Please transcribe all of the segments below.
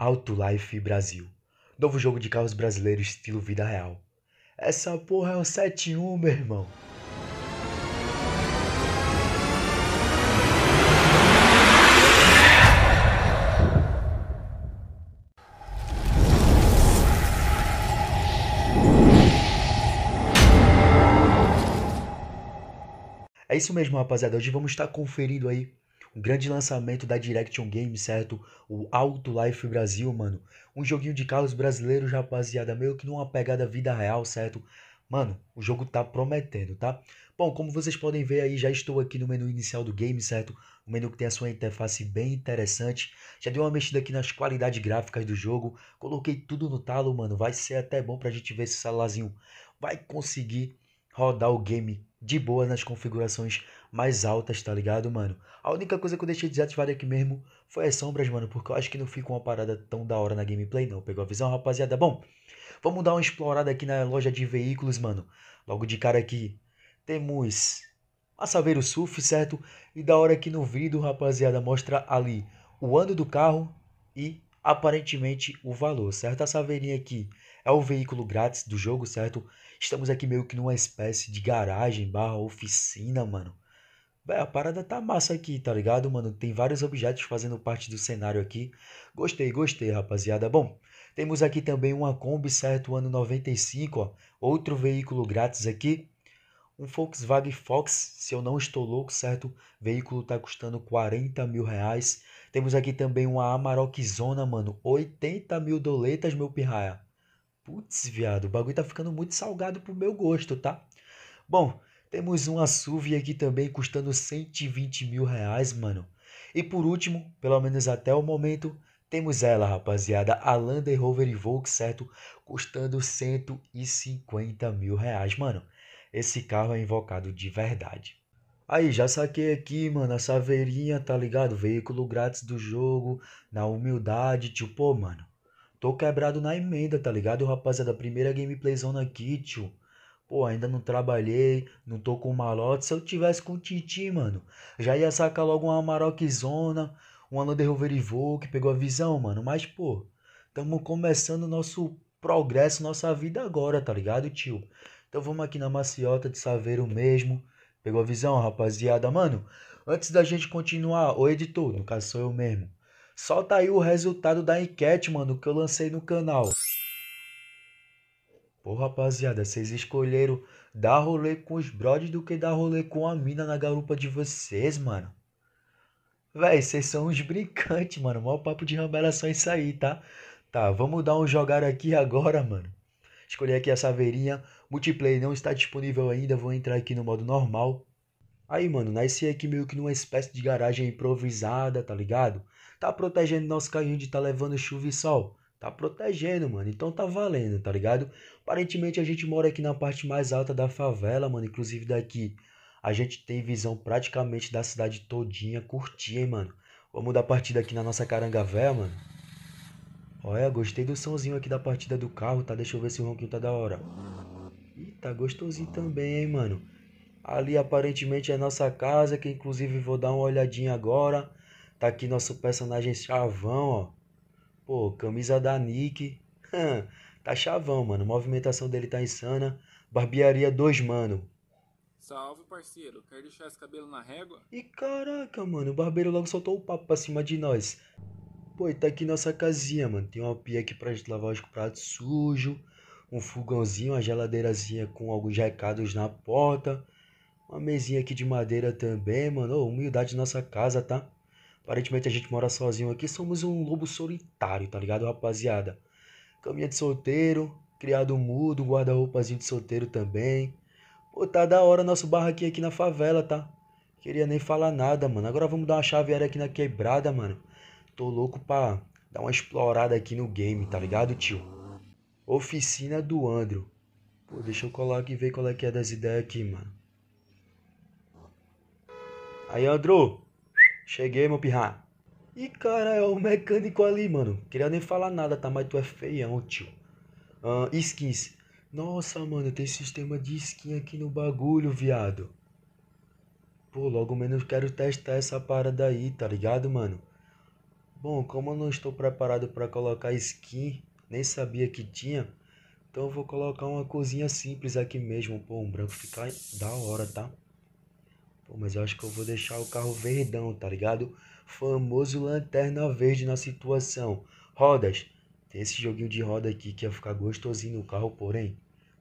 Life Brasil. Novo jogo de carros brasileiro estilo vida real. Essa porra é um 71, meu irmão. É isso mesmo, rapaziada. Hoje vamos estar conferindo aí um grande lançamento da Direction Games, certo? O Alto Life Brasil, mano. Um joguinho de carros brasileiros, rapaziada, meio que numa pegada vida real, certo? Mano, o jogo tá prometendo, tá? Bom, como vocês podem ver aí, já estou aqui no menu inicial do game, certo? Um menu que tem a sua interface bem interessante. Já dei uma mexida aqui nas qualidades gráficas do jogo. Coloquei tudo no talo, mano. Vai ser até bom pra gente ver se o celularzinho vai conseguir rodar o game de boa nas configurações mais altas, tá ligado, mano? A única coisa que eu deixei desativada aqui mesmo foi as sombras, mano, porque eu acho que não fica uma parada tão da hora na gameplay, não. Pegou a visão, rapaziada? Bom, vamos dar uma explorada aqui na loja de veículos, mano. Logo de cara aqui, temos a Saveiro Surf, certo? E da hora aqui no vídeo rapaziada, mostra ali o ano do carro e aparentemente o valor, certo? A saveirinha aqui é o veículo grátis do jogo, certo? Estamos aqui meio que numa espécie de garagem barra oficina, mano. Véi, a parada tá massa aqui, tá ligado, mano? Tem vários objetos fazendo parte do cenário aqui. Gostei, gostei, rapaziada. Bom, temos aqui também uma Kombi, certo? Ano 95, ó. Outro veículo grátis aqui. Um Volkswagen Fox, se eu não estou louco, certo? O veículo tá custando 40 mil reais. Temos aqui também uma Amarok Zona, mano. 80 mil doletas, meu pirraia. Putz, viado, o bagulho tá ficando muito salgado pro meu gosto, tá? Bom, temos um SUV aqui também custando 120 mil reais, mano. E por último, pelo menos até o momento, temos ela, rapaziada, a Land Rover Evoque, certo? Custando 150 mil reais, mano. Esse carro é invocado de verdade. Aí, já saquei aqui, mano, a saveirinha, tá ligado? Veículo grátis do jogo, na humildade, tio pô, mano. Tô quebrado na emenda, tá ligado, rapaziada? Primeira zona aqui, tio. Pô, ainda não trabalhei, não tô com malote. Se eu tivesse com o Titi, mano, já ia sacar logo uma Maroczona, uma Land Rover Evoque, que pegou a visão, mano. Mas, pô, estamos começando nosso progresso, nossa vida agora, tá ligado, tio? Então vamos aqui na maciota de Saveiro mesmo. Pegou a visão, rapaziada? Mano, antes da gente continuar, o editor, no caso sou eu mesmo, solta aí o resultado da enquete, mano, que eu lancei no canal. Porra, rapaziada, vocês escolheram dar rolê com os brodes do que dar rolê com a mina na garupa de vocês, mano. Véi, vocês são uns brincantes, mano. O maior papo de ramba era só isso aí, tá? Tá, vamos dar um jogar aqui agora, mano. Escolhi aqui a saveirinha. Multiplayer não está disponível ainda. Vou entrar aqui no modo normal. Aí, mano, nasci aqui meio que numa espécie de garagem improvisada, tá ligado? Tá protegendo nosso carrinho de tá levando chuva e sol. Tá protegendo, mano. Então tá valendo, tá ligado? Aparentemente a gente mora aqui na parte mais alta da favela, mano. Inclusive daqui a gente tem visão praticamente da cidade todinha. Curti, hein, mano. Vamos dar partida aqui na nossa carangavé, mano. Olha, gostei do somzinho aqui da partida do carro, tá? Deixa eu ver se o ronquinho tá da hora. Ih, tá gostosinho também, hein, mano. Ali aparentemente é a nossa casa, que inclusive vou dar uma olhadinha agora. Tá aqui nosso personagem chavão, ó. Pô, camisa da Nick. tá chavão, mano. A movimentação dele tá insana. Barbearia 2, mano. Salve, parceiro. Quer deixar esse cabelo na régua? E caraca, mano. O barbeiro logo soltou o papo pra cima de nós. Pô, e tá aqui nossa casinha, mano. Tem uma pia aqui pra gente lavar os pratos sujos. Um fogãozinho, uma geladeirazinha com alguns recados na porta. Uma mesinha aqui de madeira também, mano. Ô, humildade nossa casa, tá? Aparentemente a gente mora sozinho aqui, somos um lobo solitário, tá ligado, rapaziada? Caminha de solteiro, criado mudo, guarda-roupazinho de solteiro também. Pô, tá da hora nosso barraquinho aqui na favela, tá? Queria nem falar nada, mano. Agora vamos dar uma chaveira aqui na quebrada, mano. Tô louco pra dar uma explorada aqui no game, tá ligado, tio? Oficina do Andro. Pô, deixa eu colar aqui e ver qual é que é das ideias aqui, mano. Aí, Andro, Cheguei, meu pirra. E cara, é o mecânico ali, mano. Queria nem falar nada, tá? Mas tu é feião, tio. Ah, skins. Nossa, mano, tem sistema de skin aqui no bagulho, viado. Pô, logo menos quero testar essa parada aí, tá ligado, mano? Bom, como eu não estou preparado para colocar skin, nem sabia que tinha, então eu vou colocar uma cozinha simples aqui mesmo, pô, um branco ficar da hora, tá? Pô, mas eu acho que eu vou deixar o carro verdão, tá ligado? Famoso lanterna verde na situação. Rodas. Tem esse joguinho de roda aqui que ia ficar gostosinho no carro, porém.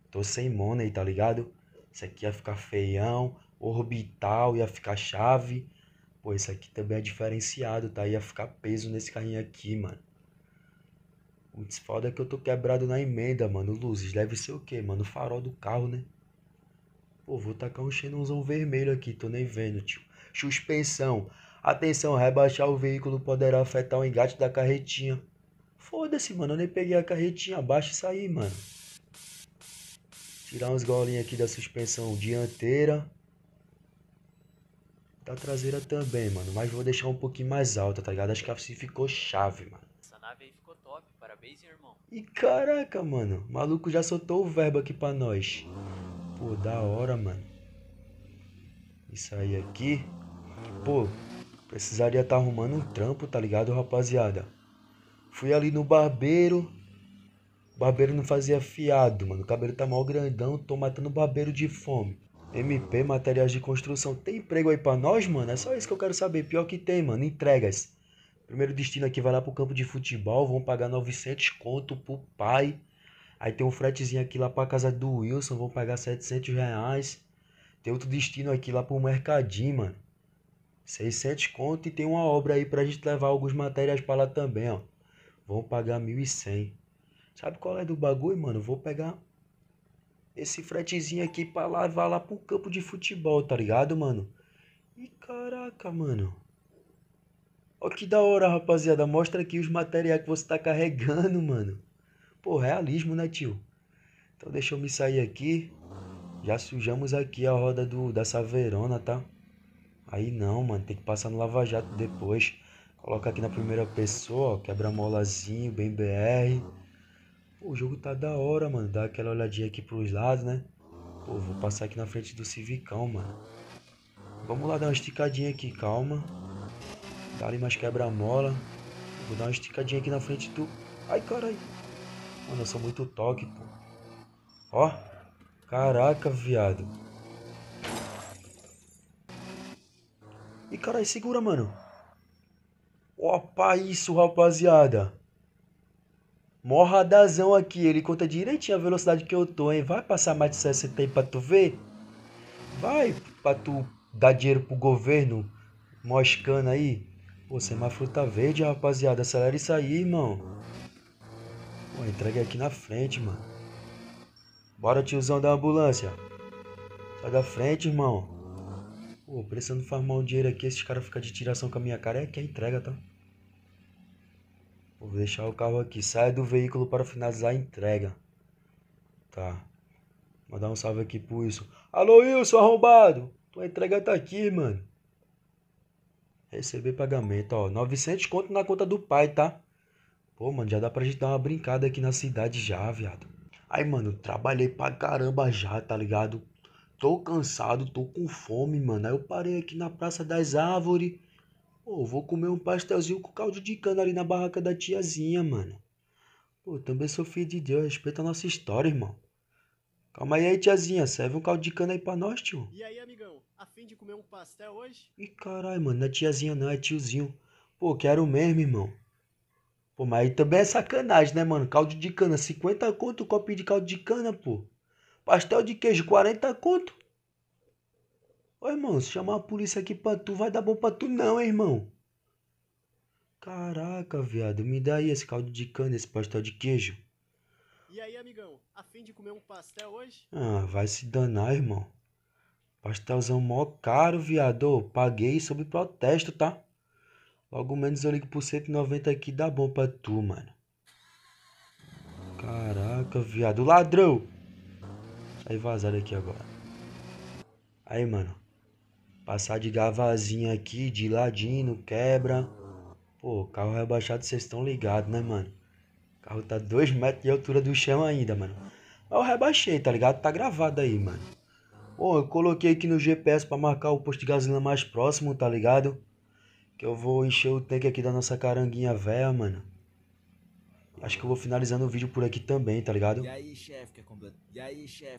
Tô sem money, tá ligado? Isso aqui ia ficar feião. Orbital ia ficar chave. Pô, isso aqui também é diferenciado, tá? Ia ficar peso nesse carrinho aqui, mano. O foda é que eu tô quebrado na emenda, mano. Luzes, deve ser o quê, mano? O farol do carro, né? Pô, vou tacar um xenonzão vermelho aqui, tô nem vendo, tio. Suspensão. Atenção, rebaixar o veículo poderá afetar o engate da carretinha. Foda-se, mano, eu nem peguei a carretinha, abaixa e saí, mano. Tirar uns golinhos aqui da suspensão dianteira. Da traseira também, mano, mas vou deixar um pouquinho mais alta, tá ligado? Acho que assim ficou chave, mano. Essa nave aí ficou top, parabéns, irmão. E caraca, mano, o maluco já soltou o verbo aqui pra nós. Uhum. Pô, da hora, mano. Isso aí aqui. Pô, precisaria estar tá arrumando um trampo, tá ligado, rapaziada? Fui ali no barbeiro. O barbeiro não fazia fiado, mano. O cabelo tá mal grandão, tô matando o barbeiro de fome. MP, materiais de construção. Tem emprego aí pra nós, mano? É só isso que eu quero saber. Pior que tem, mano. Entregas. Primeiro destino aqui vai lá pro campo de futebol. Vão pagar 900 conto pro pai. Aí tem um fretezinho aqui lá pra casa do Wilson, vou pagar 700 reais. Tem outro destino aqui lá pro Mercadinho, mano. 600 conto e tem uma obra aí pra gente levar alguns materiais pra lá também, ó. Vão pagar 1.100. Sabe qual é do bagulho, mano? Vou pegar esse fretezinho aqui pra levar lá pro campo de futebol, tá ligado, mano? E caraca, mano. Ó que da hora, rapaziada. Mostra aqui os materiais que você tá carregando, mano. Pô, realismo, né, tio? Então deixa eu me sair aqui. Já sujamos aqui a roda do, da Saverona, tá? Aí não, mano, tem que passar no Lava Jato depois. Coloca aqui na primeira pessoa, ó, quebra molazinho, bem BR. Pô, o jogo tá da hora, mano. Dá aquela olhadinha aqui pros lados, né? Pô, vou passar aqui na frente do Civicão, mano. Vamos lá dar uma esticadinha aqui, calma. Dá ali mais quebra-mola. Vou dar uma esticadinha aqui na frente do... Ai, caralho. Mano, eu sou muito toque, pô. Ó. Caraca, viado. E caralho, segura, mano. Opa, isso, rapaziada. Mó aqui. Ele conta direitinho a velocidade que eu tô, hein. Vai passar mais de 60 aí pra tu ver? Vai pra tu dar dinheiro pro governo moscando aí. Pô, semáforo tá verde, rapaziada. Acelera isso aí, irmão. Pô, entregue aqui na frente, mano. Bora, tiozão da ambulância. Sai da frente, irmão. Pô, precisando farmar um dinheiro aqui, esses caras ficam de tiração com a minha cara. É que a é entrega, tá? Vou deixar o carro aqui. Sai do veículo para finalizar a entrega. Tá. Mandar um salve aqui pro Wilson. Alô, Wilson, arrombado. Tua entrega tá aqui, mano. Receber pagamento, ó. 900 conto na conta do pai, tá? Pô, mano, já dá pra gente dar uma brincada aqui na cidade já, viado. Aí, mano, trabalhei pra caramba já, tá ligado? Tô cansado, tô com fome, mano. Aí eu parei aqui na Praça das Árvores. Pô, vou comer um pastelzinho com caldo de cana ali na barraca da tiazinha, mano. Pô, também sou filho de Deus, respeita a nossa história, irmão. Calma aí, aí, tiazinha, serve um caldo de cana aí pra nós, tio. E aí, amigão, a fim de comer um pastel hoje? Ih, caralho, mano, não é tiazinha não, é tiozinho. Pô, quero mesmo, irmão. Pô, mas aí também é sacanagem, né, mano? Caldo de cana, 50 conto, o copinho de caldo de cana, pô. Pastel de queijo, 40 conto. Ô, irmão, se chamar a polícia aqui pra tu, vai dar bom pra tu não, hein, irmão. Caraca, viado, me dá aí esse caldo de cana, esse pastel de queijo. E aí, amigão, a fim de comer um pastel hoje? Ah, vai se danar, irmão. Pastelzão mó caro, viado. Paguei sob protesto, tá? Logo menos eu ligo por 190 aqui, dá bom pra tu, mano. Caraca, viado. Ladrão! Aí vazar aqui agora. Aí, mano. Passar de gavazinha aqui, de ladinho, quebra. Pô, carro rebaixado, vocês estão ligados, né, mano? O carro tá 2 metros de altura do chão ainda, mano. Mas eu rebaixei, tá ligado? Tá gravado aí, mano. Bom, eu coloquei aqui no GPS pra marcar o posto de gasolina mais próximo, tá ligado? Que eu vou encher o tanque aqui da nossa caranguinha velha, mano. Acho que eu vou finalizando o vídeo por aqui também, tá ligado? E aí, chefe, quer completar?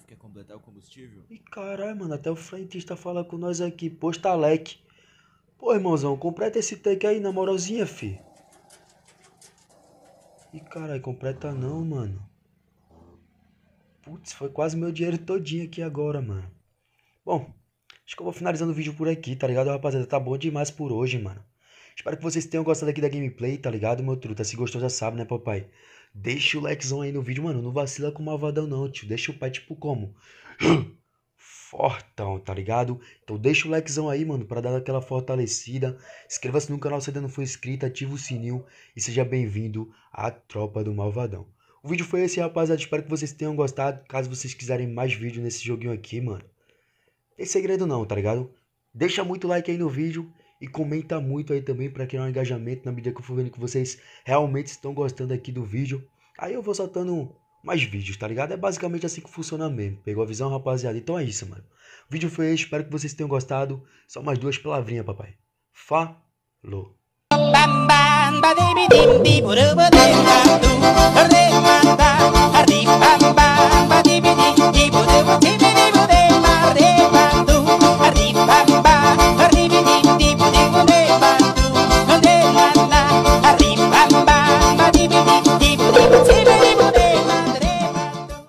quer completar o combustível? E caralho, mano, até o frentista fala com nós aqui. Posta leque. Pô, irmãozão, completa esse tanque aí, na moralzinha, fi. E caralho, completa não, mano. Putz, foi quase meu dinheiro todinho aqui agora, mano. Bom, acho que eu vou finalizando o vídeo por aqui, tá ligado, rapaziada? Tá bom demais por hoje, mano. Espero que vocês tenham gostado aqui da gameplay, tá ligado, meu truta? Se gostou já sabe, né, papai? Deixa o likezão aí no vídeo, mano. Não vacila com o malvadão não, tio. Deixa o pai, tipo, como? Fortão, tá ligado? Então deixa o likezão aí, mano, pra dar aquela fortalecida. Inscreva-se no canal se ainda não for inscrito, ativa o sininho e seja bem-vindo à Tropa do Malvadão. O vídeo foi esse, rapaziada. Espero que vocês tenham gostado. Caso vocês quiserem mais vídeo nesse joguinho aqui, mano. Tem segredo não, tá ligado? Deixa muito like aí no vídeo e comenta muito aí também para criar um engajamento na medida que eu for vendo que vocês realmente estão gostando aqui do vídeo. Aí eu vou soltando mais vídeos, tá ligado? É basicamente assim que funciona mesmo. Pegou a visão, rapaziada? Então é isso, mano. O vídeo foi esse, espero que vocês tenham gostado. Só mais duas palavrinhas, papai. Falou.